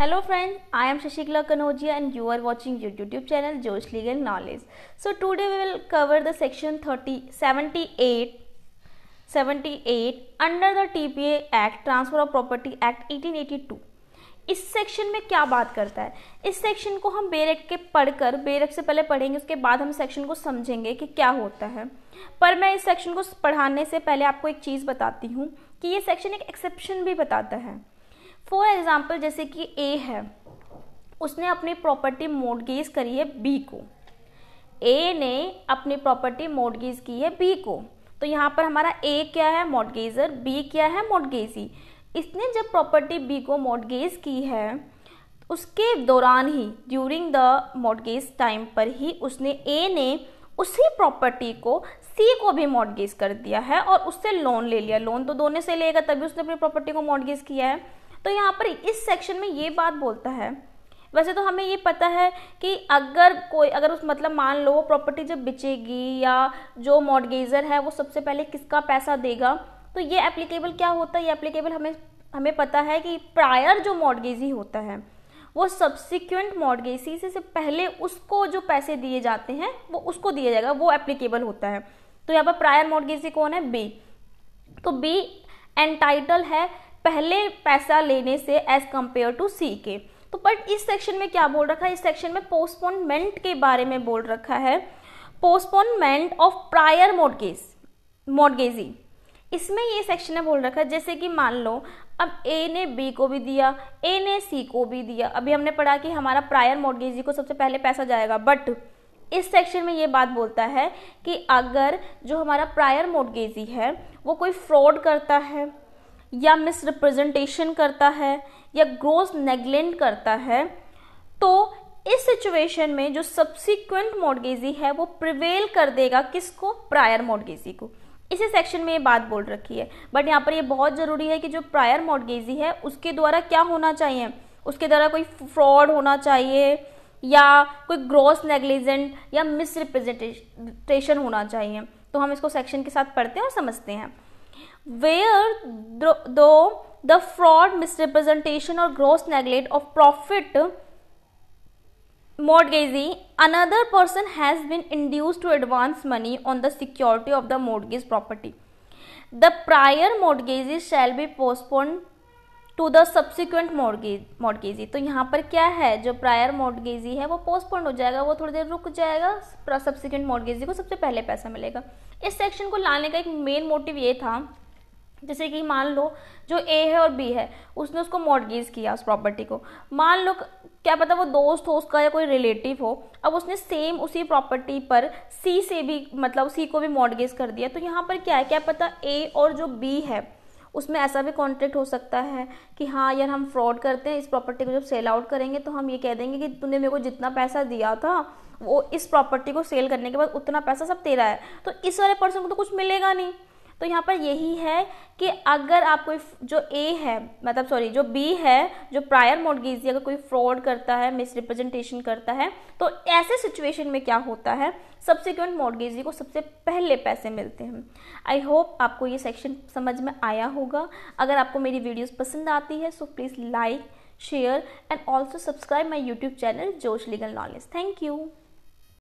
hello friend I am Shashikala Kanaujia and you are watching your YouTube channel Josh legal knowledge so today we will cover the section thirty seventy eight seventy eight under the T P act transfer of property act eighteen eighty two इस section में क्या बात करता है इस section को हम Barack e के पढ़कर बेरेक e से पहले पढ़ेंगे उसके बाद हम सेक्शन को समझेंगे कि क्या होता है पर मैं इस सेक्शन को पढ़ाने से पहले आपको एक चीज़ बताती हूँ कि ये सेक्शन एक एक्सेप्शन भी बताता है फॉर एग्जाम्पल जैसे कि ए है उसने अपनी प्रॉपर्टी मोडगेज करी है बी को ए ने अपनी प्रॉपर्टी मोडगेज की है बी को तो यहाँ पर हमारा ए क्या है मोडगेजर बी क्या है मोडगेजी इसने जब प्रॉपर्टी बी को मोडगेज की है उसके दौरान ही ड्यूरिंग द मोडगेज टाइम पर ही उसने ए ने उसी प्रॉपर्टी को सी को भी मोडगेज कर दिया है और उससे लोन ले लिया लोन तो दोनों से लेगा तभी उसने अपनी प्रॉपर्टी को मोडगेज किया है तो यहाँ पर इस सेक्शन में ये बात बोलता है वैसे तो हमें ये पता है कि अगर कोई अगर उस मतलब मान लो वो प्रॉपर्टी जब बिचेगी या जो मॉडगेजर है वो सबसे पहले किसका पैसा देगा तो ये एप्लीकेबल क्या होता है ये एप्लीकेबल हमें हमें पता है कि प्रायर जो मॉडगेजी होता है वो सब्सिक्वेंट मॉडगेजी से पहले उसको जो पैसे दिए जाते हैं वो उसको दिया जाएगा वो एप्लीकेबल होता है तो यहाँ पर प्रायर मॉडगेजी कौन है बी तो बी एंटाइटल है पहले पैसा लेने से एज कम्पेयर टू सी के तो बट इस सेक्शन में क्या बोल रखा है इस सेक्शन में पोस्टपोनमेंट के बारे में बोल रखा है postponement of prior mortgage mortgagee इसमें ये सेक्शन ने बोल रखा है जैसे कि मान लो अब ए ने बी को भी दिया ए ने सी को भी दिया अभी हमने पढ़ा कि हमारा प्रायर मोडगेजी को सबसे पहले पैसा जाएगा बट इस सेक्शन में ये बात बोलता है कि अगर जो हमारा प्रायर मोडगेजी है वो कोई फ्रॉड करता है या मिसरिप्रेजेंटेशन करता है या ग्रोस नेगलेंट करता है तो इस सिचुएशन में जो सब्सिक्वेंट मोडगेजी है वो प्रिवेल कर देगा किसको प्रायर मोडगेजी को इसी सेक्शन में ये बात बोल रखी है बट यहाँ पर ये बहुत ज़रूरी है कि जो प्रायर मोडगेजी है उसके द्वारा क्या होना चाहिए उसके द्वारा कोई फ्रॉड होना चाहिए या कोई ग्रॉस नेग्लिजेंट या मिसरिप्रेजेंटेशन होना चाहिए तो हम इसको सेक्शन के साथ पढ़ते हैं और समझते हैं where though the fraud misrepresentation or gross neglect of profit mortgagee another person has been induced to advance money on the security of the mortgage property the prior mortgages shall be postponed to the subsequent mortgage mortgagee तो यहाँ पर क्या है जो prior मोडगेजी है वो postpone हो जाएगा वो थोड़ी देर रुक जाएगा सब्सिक्वेंट मोडगेजी को सबसे पहले पैसा मिलेगा इस सेक्शन को लाने का एक मेन मोटिव ये था जैसे कि मान लो जो ए है और बी है उसने उसको मॉडगेज किया उस प्रॉपर्टी को मान लो क्या पता वो दोस्त हो उसका या कोई रिलेटिव हो अब उसने सेम उसी प्रॉपर्टी पर सी से भी मतलब सी को भी मॉडगेज कर दिया तो यहाँ पर क्या है क्या पता ए और जो बी है उसमें ऐसा भी कॉन्ट्रैक्ट हो सकता है कि हाँ यार हम फ्रॉड करते हैं इस प्रॉपर्टी को जब सेल आउट करेंगे तो हम ये कह देंगे कि तूने मेरे को जितना पैसा दिया था वो इस प्रॉपर्टी को सेल करने के बाद उतना पैसा सब तेरा है तो इस वाले पर्सन को तो कुछ मिलेगा नहीं तो यहाँ पर यही है कि अगर आप कोई जो ए है मतलब सॉरी जो बी है जो प्रायर मोडगेज अगर कोई फ्रॉड करता है मिस रिप्रेजेंटेशन करता है तो ऐसे सिचुएशन में क्या होता है सब्सिक्वेंट मोडगेजी को सबसे पहले पैसे मिलते हैं आई होप आपको ये सेक्शन समझ में आया होगा अगर आपको मेरी वीडियोज़ पसंद आती है so please like share and also subscribe my YouTube channel Josh legal knowledge thank you